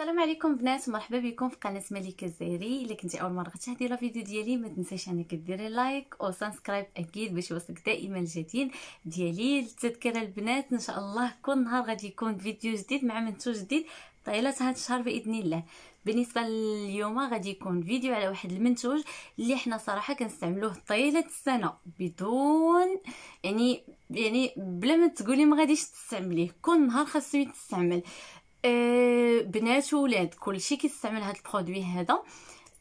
السلام عليكم بنات ومرحبا بكم في قناه ملك الزهري الا كنتي اول مره تشاهدي لا فيديو ديالي ما تنساش انك ديري لايك وسبسكرايب اكيد باش يوصلك دائما الجديد ديالي التذكره البنات ان شاء الله كل نهار غادي يكون فيديو جديد مع منتوج جديد طيله هذا الشهر باذن الله بالنسبه لليوم غادي يكون فيديو على واحد المنتوج اللي حنا صراحه كنستعملوه طيله السنه بدون يعني يعني بلا ما تقولي ما غاديش تستعمليه كل نهار خاصو يتستعمل إيه، بنات وولاد كلشي كيستعمل هاد البرودوي هذا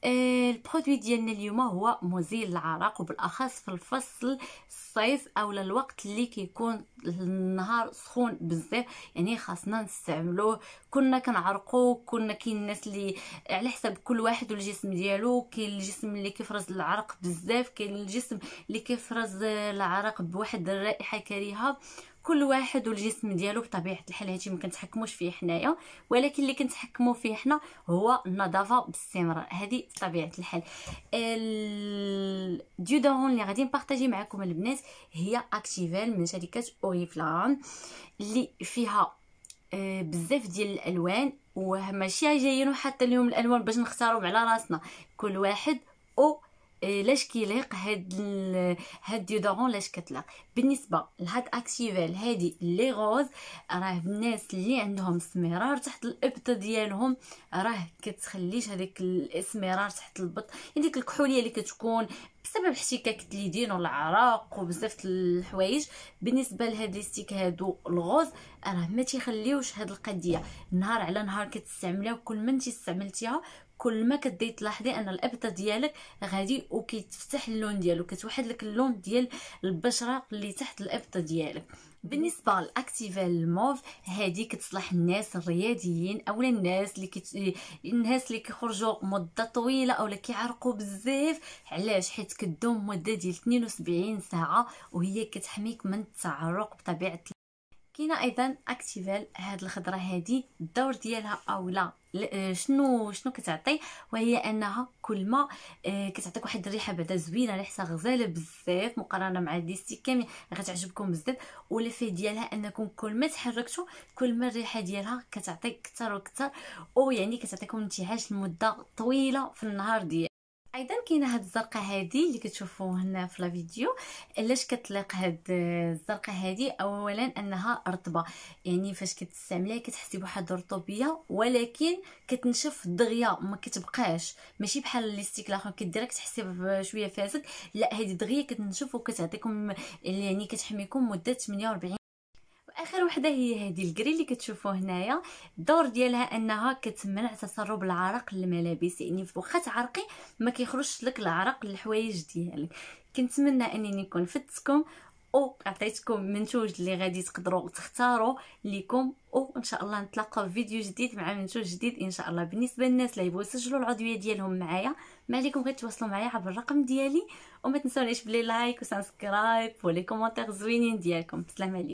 إيه، البرودوي ديالنا اليوم هو مزيل العرق وبالاخص في الفصل الصيف او الوقت اللي كيكون النهار سخون بزاف يعني خاصنا نستعملوه كنا كنعرقو كنا كاين الناس اللي على حسب كل واحد والجسم ديالو كاين الجسم اللي كيفرز العرق بزاف كاين الجسم اللي كيفرز العرق بواحد الرائحه كريهه كل واحد والجسم ديالو بطبيعه الحال هادشي ما كنتحكموش فيه حنايا ولكن اللي كنتحكموا فيه حنا هو النظافه باستمرار هذه بطبيعه الحال الديودورون اللي غادي نبارطاجي معكم البنات هي اكتيفال من شركه اوريفلان اللي فيها آه، بزاف ديال الالوان وماشي جايين وحاطين لهم الالوان باش نختارهم على راسنا كل واحد او آه، لاش كيليق هاد ال... هاد ديودورون لاش كتلاق بالنسبه لهاد اكتيفال هادي لي غوز راه الناس اللي عندهم سميرار تحت الابط ديالهم راه كتخليش هذيك الاسمرار تحت البط يعني ديك الكحوليه اللي كتكون بسبب احتكاك اليدين والعراق وبزاف الحوايج بالنسبه لهاد لي ستيك هادو الغوز راه ما تيخليوش هاد القضيه نهار على نهار كتستعملها وكل ما انت استعملتيها كل ما كدي تلاحظي ان الابطه ديالك غادي وكيتفتح اللون ديالو كتوحد لك اللون ديال البشره اللي تحت الابطه ديالك بالنسبه لاكتيفال موف هادي كتصلح الناس الرياضيين اولا الناس اللي كت... الناس اللي كيخرجوا مده طويله اولا كيعرقوا بزاف علاش حيت كدوم مده ديال 72 ساعه وهي كتحميك من التعرق بطبيعه كاينه ايضا اكتيفال هاد الخضره هادي الدور ديالها اولا آه، شنو شنو كتعطي وهي انها كل ما آه، كتعطيك واحد الريحه بعدا زوينه ريحتها غزاله بزاف مقارنه مع ديستي كامل غتعجبكم بزاف والفي ديالها انكم كل ما تحركتوا كل ما الريحه ديالها كتعطي اكثر واكثر ويعني كتعطيكم انتعاش لمده طويله في النهار ديالك ايضا كاينه هاد الزرقه هادي اللي كتشوفوا هنا في لا فيديو علاش كتليق هاد الزرقه هادي اولا انها رطبه يعني فاش كتستعمليها كتحسي بواحد الرطوبيه ولكن كتنشف الدغيا ما كتبقاش ماشي بحال الليستيك الاخر كديرها كتحسي بشويه فاسد لا هادي دغيا كتنشف وكتعطيكم يعني كتحميكم مده 48 اخر وحده هي هذه الكري اللي كتشوفوا هنايا الدور ديالها انها كتمنع تسرب العرق للملابس يعني واخا تعرقي ما كيخرجش لك العرق للحوايج ديالك كنتمنى انني نكون فدتكم عطيتكم منتوج اللي غادي تقدروا تختاروا ليكم ان شاء الله نتلاقاو في فيديو جديد مع منتوج جديد ان شاء الله بالنسبه للناس اللي يبغوا يسجلوا العضويه ديالهم معايا ما عليكم تواصلوا معايا عبر الرقم ديالي وما تنسونيش بلي لايك وسبسكرايب ولي كومونتير زوينين ديالكم سلام عليكم